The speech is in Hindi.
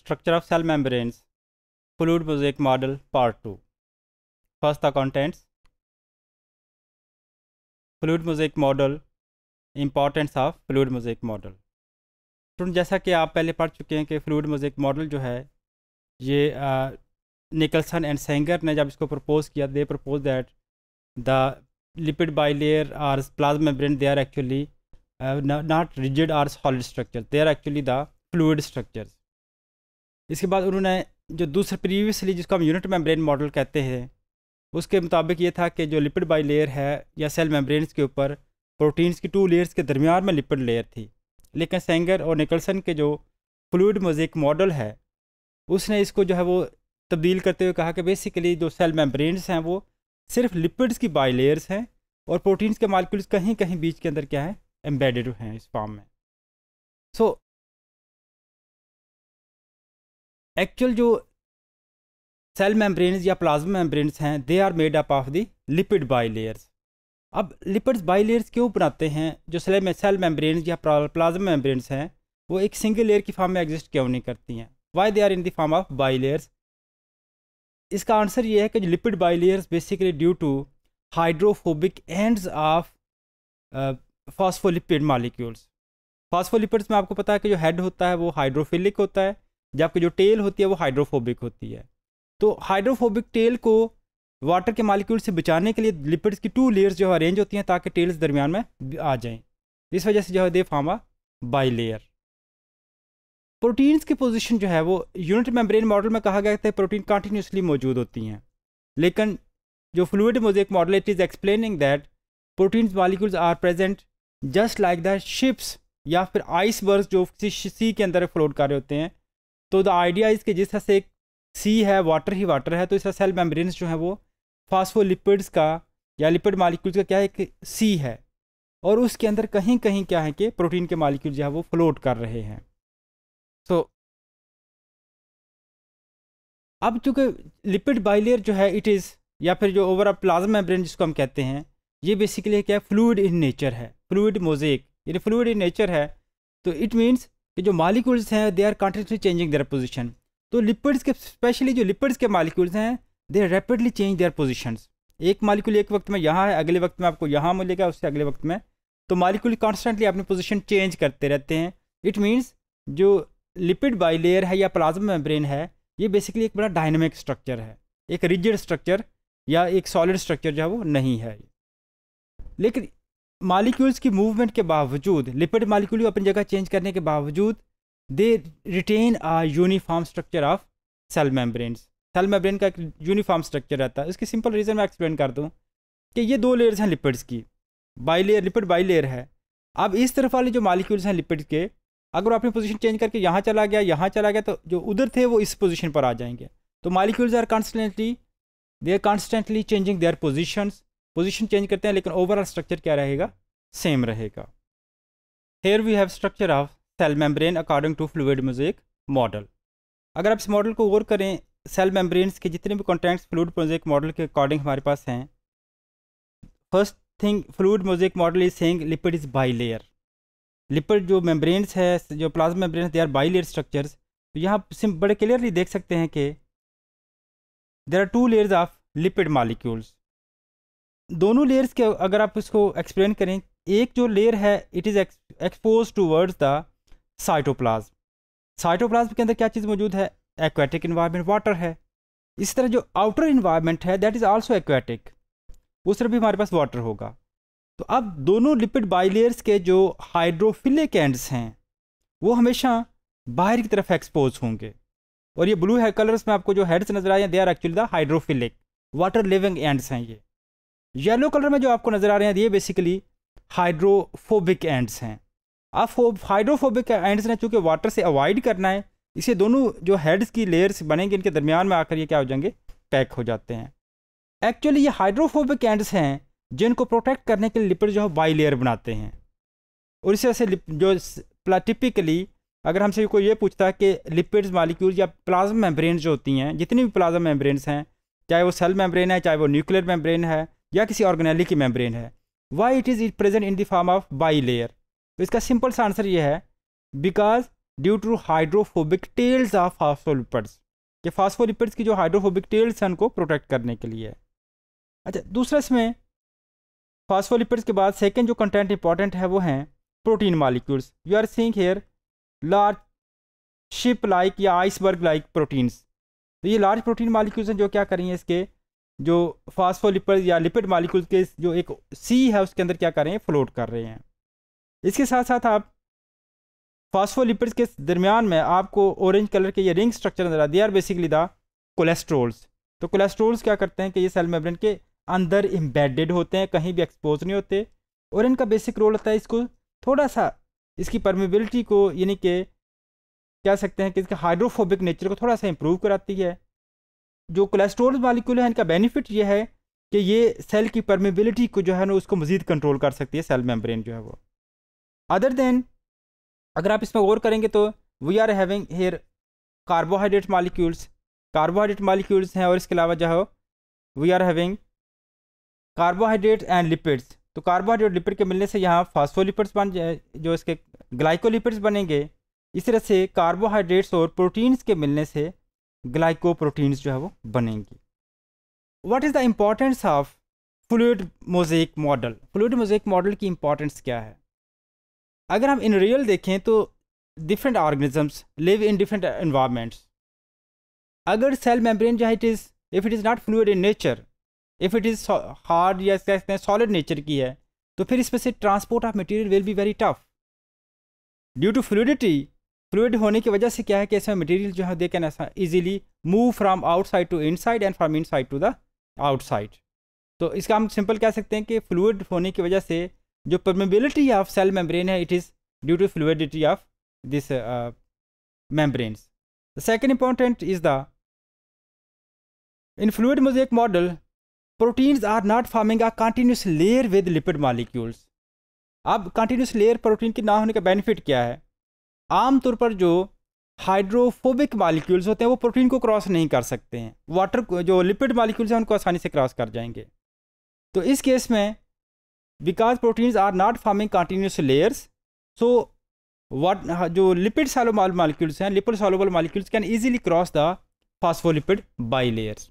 Structure of cell membranes, fluid mosaic model part 2. First the contents, fluid mosaic model, importance of fluid mosaic model. Student जैसा कि आप पहले पढ़ चुके हैं कि फ्लूड मोजेक मॉडल जो है ये निकलसन एंड सेंगर ने जब इसको प्रपोज किया they propose that the lipid bilayer are plasma membrane they are actually not rigid are solid structure they are actually the fluid structures इसके बाद उन्होंने जो दूसरा प्रीवियसली जिसको हम यूनिट मेम्ब्रेन मॉडल कहते हैं उसके मुताबिक ये था कि जो लिपिड बाई लेयर है या सेल मेम्ब्रेन्स के ऊपर प्रोटीन्स की टू लेयर्स के दरमियान में लिपिड लेयर थी लेकिन सेंगर और निकलसन के जो फ्लूड मोजिक मॉडल है उसने इसको जो है वो तब्दील करते हुए कहा कि बेसिकली जो सेल मेम्ब्रेन्स हैं वो सिर्फ लिपिड्स की बाई लेयर्स हैं और प्रोटीन्स के मालिक्यूल्स कहीं कहीं बीच के अंदर क्या है एम्बेडेड हैं इस फॉर्म में सो so, एक्चुअल जो सेल मेम्ब्रेन्स या प्लाज्मा मेम्ब्रेन्स हैं they are made up of the lipid bilayers अब लिपिड्स बाई लेयर्स क्यों बनाते हैं जो सेल में सेल मेम्ब्रेन्स या प्लाज्मा मेम्ब्रेन्स हैं वो एक सिंगल लेयर की फॉर्म में एग्जिस्ट क्यों नहीं करती हैं why they are in the form of bilayers इसका आंसर ये है कि lipid bilayers basically due to hydrophobic ends of phospholipid molecules phospholipids में आपको पता है कि जो हेड होता है वो हाइड्रोफिलिक होता है जबकि आपकी जो टेल होती है वो हाइड्रोफोबिक होती है तो हाइड्रोफोबिक टेल को वाटर के मालिक्यूल से बचाने के लिए लिपिड्स की टू लेयर्स जो है अरेंज होती हैं ताकि टेल्स दरमियान में आ जाएं इस वजह से जो है they form a bilayer proteins की पोजीशन जो है वो यूनिट मेम्ब्रेन मॉडल में कहा गया था प्रोटीन कंटिन्यूसली मौजूद होती हैं लेकिन जो fluid mosaic model it is explaining that proteins molecules are present just like that ships या फिर आइसबर्ग जो किसी सी के अंदर फ्लोट कर रहे होते हैं तो द आइडिया इज़ कि जिस तरह से एक सी है वाटर ही वाटर है तो इस तरह सेल मेम्ब्रेन्स जो है वो फास्फोलिपिड्स का या लिपिड मालिक्यूल्स का क्या है एक सी है और उसके अंदर कहीं कहीं क्या है कि प्रोटीन के मालिक्यूल जो है वो फ्लोट कर रहे हैं तो so, अब चूँकि लिपिड बाइलेयर जो है इट इज़ या फिर जो ओवरऑल प्लाज्मा मेम्ब्रेन जिसको हम कहते हैं ये बेसिकली क्या है फ्लूड इन नेचर है फ्लूड मोजेक यानी फ्लूड इन नेचर है तो इट मीन्स कि जो मालिक्यूल्स हैं they are continuously changing their position तो लिपिड्स के स्पेशली जो लिपिड्स के मालिक्यूल्स हैं they rapidly change their position एक मालिक्यूल एक वक्त में यहाँ है अगले वक्त में आपको यहाँ मिलेगा उससे अगले वक्त में तो मालिक्यूल कॉन्स्टेंटली अपनी पोजिशन चेंज करते रहते हैं इट मीन्स जो लिपिड बाई लेयर है या प्लाज्मा मेम्ब्रेन है ये बेसिकली एक बड़ा डायनेमिक स्ट्रक्चर है एक रिजिड स्ट्रक्चर या एक सॉलिड स्ट्रक्चर जो है वो नहीं है लेकिन मालिक्यूल्स की मूवमेंट के बावजूद लिपिड मालिक्यूल अपनी जगह चेंज करने के बावजूद they retain a uniform structure of cell membranes cell membrane का एक यूनिफॉर्म स्ट्रक्चर रहता है इसकी सिंपल रीज़न मैं एक्सप्लेन कर दूँ कि ये दो लेयर्स हैं लिपिड्स की bilayer lipid bilayer है अब इस तरफ वाले जो मालिक्यूल्स हैं लिपिड के अगर आपने पोजीशन चेंज करके यहाँ चला गया यहाँ चला गया तो जो उधर थे वो इस पोजीशन पर आ जाएंगे तो molecules are constantly they are constantly changing their positions position change करते हैं लेकिन ओवरऑल स्ट्रक्चर क्या रहेगा सेम रहेगा here we have structure of cell membrane according to fluid mosaic model अगर आप इस मॉडल को गौर करें सेल मेम्ब्रेन्स के जितने भी कॉन्टेंट्स फ्लूड मोजेक मॉडल के अकॉर्डिंग हमारे पास हैं first thing fluid mosaic model is saying lipid is bilayer lipid जो मेम्ब्रेन्स है जो plasma membrane they are bilayer structures तो यहाँ सिम बड़े क्लियरली देख सकते हैं कि there are two layers of lipid molecules दोनों लेयर्स के अगर आप इसको एक्सप्लेन करें एक जो लेयर है it is expose towards the cytoplasm cytoplasm के अंदर क्या चीज़ मौजूद है एक्वेटिक इन्वायरमेंट वाटर है इस तरह जो आउटर इन्वायरमेंट है दैट इज़ आल्सो एक्वेटिक उस तरह भी हमारे पास वाटर होगा तो अब दोनों लिपिड बाइलेयर्स के जो हाइड्रोफिलिक एंड्स हैं वो हमेशा बाहर की तरफ एक्सपोज होंगे और ये ब्लू है कलर्स में आपको जो हेड्स नजर आए हैं they are actually the hydrophilic water living ends हैं ये येलो कलर में जो आपको नज़र आ रहे हैं ये बेसिकली हाइड्रोफोबिक एंड्स हैं आप हाइड्रोफोबिक एंड्स ने चूँकि वाटर से अवॉइड करना है इसे दोनों जो हेड्स की लेयर्स बनेंगे इनके दरमियान में आकर ये क्या हो जाएंगे पैक हो जाते हैं एक्चुअली ये हाइड्रोफोबिक एंड्स हैं जिनको प्रोटेक्ट करने के लिए लिपिड जो है बाई लेयर बनाते हैं और इस वजह से जो टिपिकली अगर हमसे कोई ये पूछता है कि लिपिड्स मालिक्यूल या प्लाज्मा मेम्ब्रेन जो होती हैं जितनी भी प्लाज्मा मेम्ब्रेन्स हैं चाहे वो सेल मेम्ब्रेन है चाहे वो न्यूक्लियर मेम्ब्रेन है या किसी ऑर्गेनेली की मेम्ब्रेन है why it is it present in the form of bilayer तो इसका सिंपल सा आंसर ये है because due to hydrophobic tails of phospholipids के फास्फोलिपर्स की जो हाइड्रोफोबिक टेल्स हैं उनको प्रोटेक्ट करने के लिए अच्छा दूसरा इसमें फास्फोलिपर्स के बाद सेकेंड जो कंटेंट इंपॉर्टेंट है वो हैं protein molecules you are seeing here large ship like या आइसबर्ग लाइक प्रोटीन्स तो ये लार्ज प्रोटीन मालिक्यूल्स हैं जो क्या करेंगे इसके जो फास्फोलिपिड या लिपिड मालिकुल के जो एक सी है उसके अंदर क्या कर रहे हैं फ्लोट कर रहे हैं इसके साथ साथ आप फास्फोलिपिड्स के दरमियान में आपको ऑरेंज कलर के ये रिंग स्ट्रक्चर नजर आ they are basically the cholesterols तो कोलेस्ट्रोल्स क्या करते हैं कि ये सेल मेम्ब्रेन के अंदर इम्बेडेड होते हैं कहीं भी एक्सपोज नहीं होते और इनका बेसिक रोल होता है इसको थोड़ा सा इसकी परमेबिलिटी को यानी कि कह सकते हैं कि इसके हाइड्रोफोबिक नेचर को थोड़ा सा इम्प्रूव कराती है जो कोलेस्ट्रोल मालिक्यूल है इनका बेनिफिट ये है कि ये सेल की परमेबिलिटी को जो है ना उसको मज़ीद कंट्रोल कर सकती है सेल मेम्ब्रेन जो है वो अदर देन अगर आप इसमें गौर करेंगे तो we are having here carbohydrate molecules carbohydrate molecules हैं और इसके अलावा जो है we are having carbohydrate and lipids तो कार्बोहाइड्रेट लिपिड के मिलने से यहाँ फास्फोलिपिड्स बन जाए जो इसके ग्लाइकोलिपिड्स बनेंगे इस तरह से कार्बोहाइड्रेट्स और प्रोटीन्स के मिलने से ग्लाइकोप्रोटीन्स जो है वो बनेंगी what is the importance of fluid mosaic model fluid mosaic model की इम्पोर्टेंस क्या है अगर हम इन रियल देखें तो different organisms live in different environments अगर सेल मेम्ब्रेन जो है it is if it is not fluid in nature if it is hard या कहते हैं सॉलिड नेचर की है तो फिर इसमें से transport of material will be very tough due to fluidity fluid होने की वजह से क्या है कि इसमें मटेरियल जो है दे कैन ऐसा easily move from outside to inside and from inside to the outside तो इसका हम सिंपल कह सकते हैं कि फ्लूड होने की वजह से जो परमेबिलिटी ऑफ सेल मेम्ब्रेन है it is due to fluidity of this the second important is the in fluid मुझे एक model proteins are not forming a continuous layer with lipid molecules अब कंटिन्यूस लेयर प्रोटीन के ना होने का बेनिफिट क्या है आमतौर पर जो हाइड्रोफोबिक मालिक्यूल्स होते हैं वो प्रोटीन को क्रॉस नहीं कर सकते हैं वाटर जो लिपिड मालिक्यूल्स हैं उनको आसानी से क्रॉस कर जाएंगे तो इस केस में because proteins are not forming continuous layers so what जो लिपिड सॉलोबल मालिक्यूल्स हैं lipid soluble molecules can easily cross the phospholipid by layers